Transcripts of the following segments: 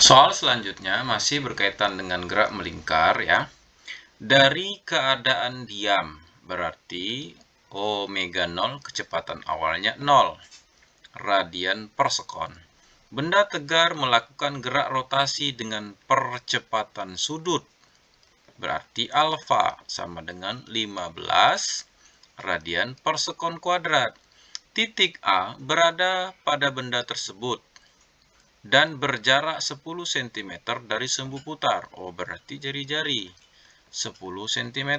Soal selanjutnya masih berkaitan dengan gerak melingkar ya. Dari keadaan diam berarti omega 0 kecepatan awalnya 0 radian per sekon. Benda tegar melakukan gerak rotasi dengan percepatan sudut. Berarti alfa sama dengan 15 radian per sekon kuadrat. Titik A berada pada benda tersebut dan berjarak 10 cm dari sumbu putar. Oh, berarti jari-jari. 10 cm.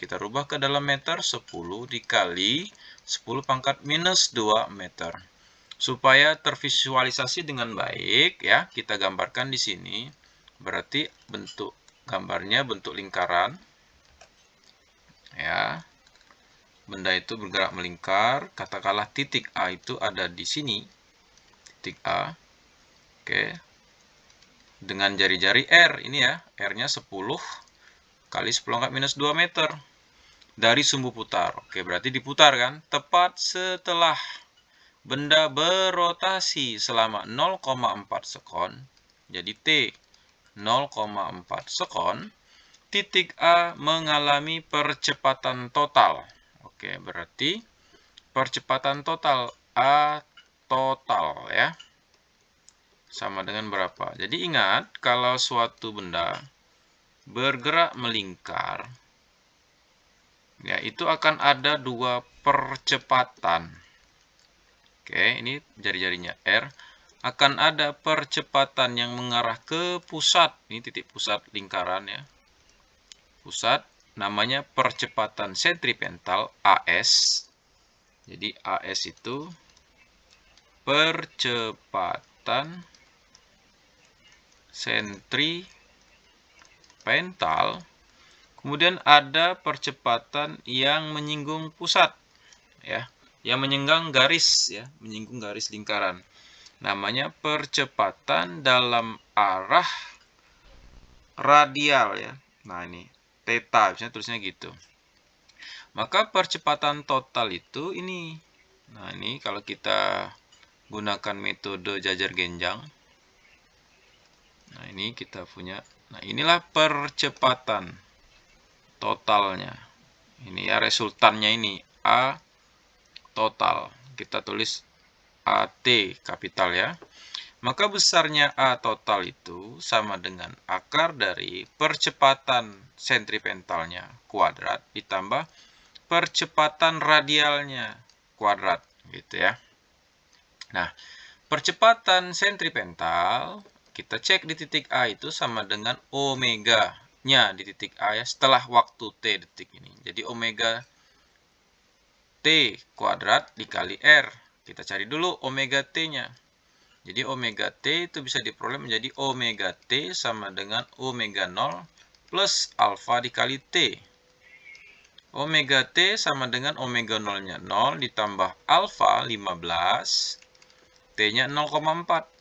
Kita rubah ke dalam meter 10 dikali 10 pangkat minus 2 meter. Supaya tervisualisasi dengan baik, ya, kita gambarkan di sini. Berarti bentuk gambarnya bentuk lingkaran. Ya. Benda itu bergerak melingkar, katakanlah titik A itu ada di sini. Titik A Oke. Dengan jari-jari R ini ya. R-nya 10 kali 10 angkat minus 2 meter. Dari sumbu putar. Oke, berarti diputar kan? Tepat setelah benda berotasi selama 0,4 sekon. Jadi T 0,4 sekon. Titik A mengalami percepatan total. Oke, berarti percepatan total A total ya sama dengan berapa. Jadi ingat, kalau suatu benda bergerak melingkar, ya itu akan ada dua percepatan. Oke, ini jari-jarinya R. Akan ada percepatan yang mengarah ke pusat. Ini titik pusat lingkaran ya. Pusat namanya percepatan sentripetal AS. Jadi AS itu percepatan sentri pental kemudian ada percepatan yang menyinggung pusat ya yang menyenggang garis ya menyinggung garis lingkaran namanya percepatan dalam arah radial ya nah ini theta misalnya tulisnya gitu maka percepatan total itu ini nah ini kalau kita gunakan metode jajar genjang Nah, ini kita punya. Nah, inilah percepatan totalnya. Ini ya resultannya ini A total. Kita tulis AT kapital ya. Maka besarnya A total itu sama dengan akar dari percepatan sentripentalnya kuadrat ditambah percepatan radialnya kuadrat gitu ya. Nah, percepatan sentripental kita cek di titik A itu sama dengan omega-nya di titik A ya, setelah waktu T detik ini. Jadi omega T kuadrat dikali R. Kita cari dulu omega T-nya. Jadi omega T itu bisa diperoleh menjadi omega T sama dengan omega 0 plus alfa dikali T. Omega T sama dengan omega 0-nya 0 ditambah alfa 15, T-nya 0,4.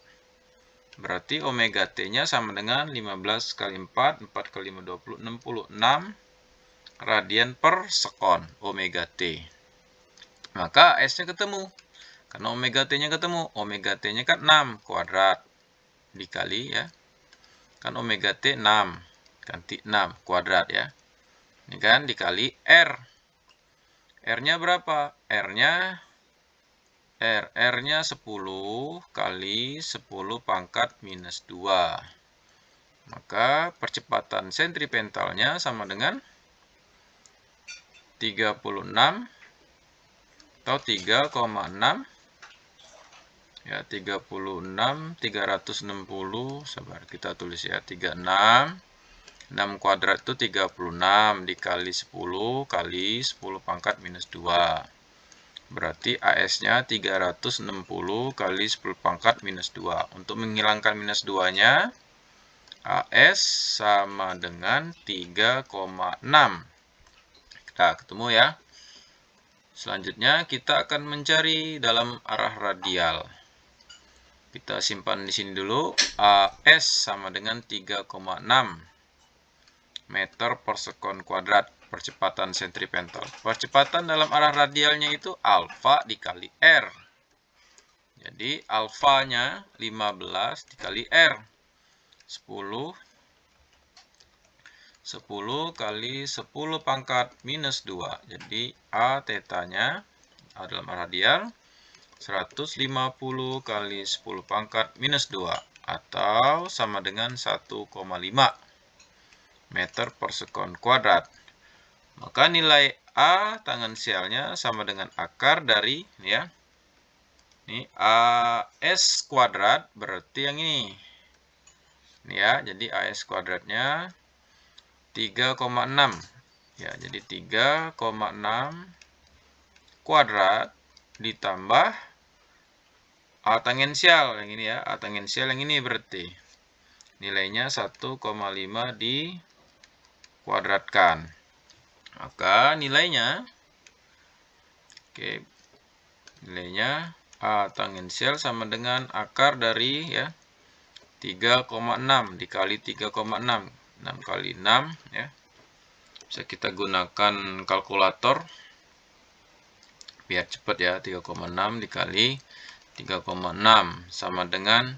Berarti omega T-nya sama dengan 15 kali 4, 4 kali 5, 20, 66 radian per sekon omega T. Maka S-nya ketemu. Karena omega T-nya ketemu. Omega T-nya kan 6 kuadrat dikali ya. Kan omega T 6. Ganti 6 kuadrat ya. Ini kan dikali R. R-nya berapa? R-nya R. R-nya 10 kali 10 pangkat minus 2. Maka percepatan sentripetalnya sama dengan 36 atau 3,6 ya 36 360 sabar kita tulis ya 36 6 kuadrat itu 36 dikali 10 kali 10 pangkat minus 2 Berarti AS-nya 360 kali 10 pangkat minus 2. Untuk menghilangkan minus 2-nya, AS sama dengan 3,6. Kita ketemu ya. Selanjutnya kita akan mencari dalam arah radial. Kita simpan di sini dulu. AS sama dengan 3,6 meter per sekon kuadrat percepatan sentripetal. Percepatan dalam arah radialnya itu alfa dikali R. Jadi alfanya 15 dikali R. 10 10 kali 10 pangkat minus 2. Jadi A tetanya A dalam arah radial 150 kali 10 pangkat minus 2 atau sama dengan 1,5 meter per sekon kuadrat. Maka nilai A tangensialnya sama dengan akar dari ya. Ini AS kuadrat berarti yang ini. Ini ya, jadi AS kuadratnya 3,6. Ya, jadi 3,6 kuadrat ditambah A tangensial yang ini ya, A tangensial yang ini berarti nilainya 1,5 di kuadratkan. Maka nilainya, oke, nilainya A tangensial sama dengan akar dari ya 3,6 dikali 3,6. 6 kali 6 ya. Bisa kita gunakan kalkulator biar cepat ya 3,6 dikali 3,6 sama dengan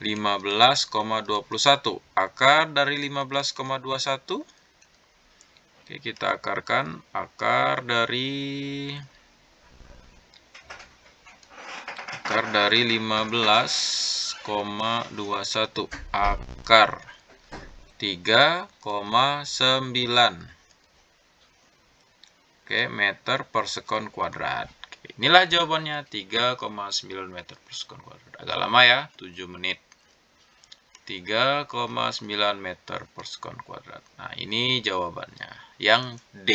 15,21. Akar dari 15,21. Oke, kita akarkan akar dari akar dari 15,21. Akar 3,9. Oke, meter per sekon kuadrat. inilah jawabannya 3,9 meter per sekon kuadrat. Agak lama ya, 7 menit. 3,9 meter per sekon kuadrat. Nah, ini jawabannya. Yang D.